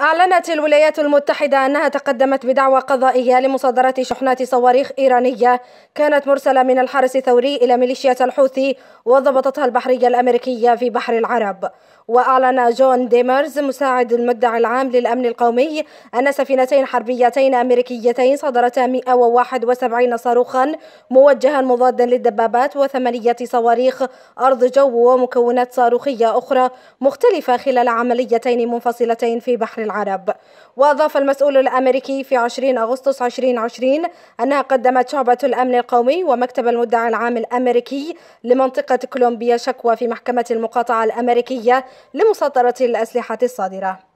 أعلنت الولايات المتحدة أنها تقدمت بدعوى قضائية لمصادرة شحنات صواريخ إيرانية كانت مرسلة من الحرس الثوري إلى ميليشيا الحوثي وضبطتها البحرية الأمريكية في بحر العرب وأعلن جون ديمرز مساعد المدعي العام للأمن القومي أن سفينتين حربيتين أمريكيتين صدرتا 171 صاروخا موجها مضادا للدبابات وثمانية صواريخ أرض جو ومكونات صاروخية أخرى مختلفة خلال عمليتين منفصلتين في بحر العرب العرب وأضاف المسؤول الأمريكي في 20 أغسطس 2020 أنها قدمت شعبة الأمن القومي ومكتب المدعي العام الأمريكي لمنطقة كولومبيا شكوى في محكمة المقاطعة الأمريكية لمسطرة الأسلحة الصادرة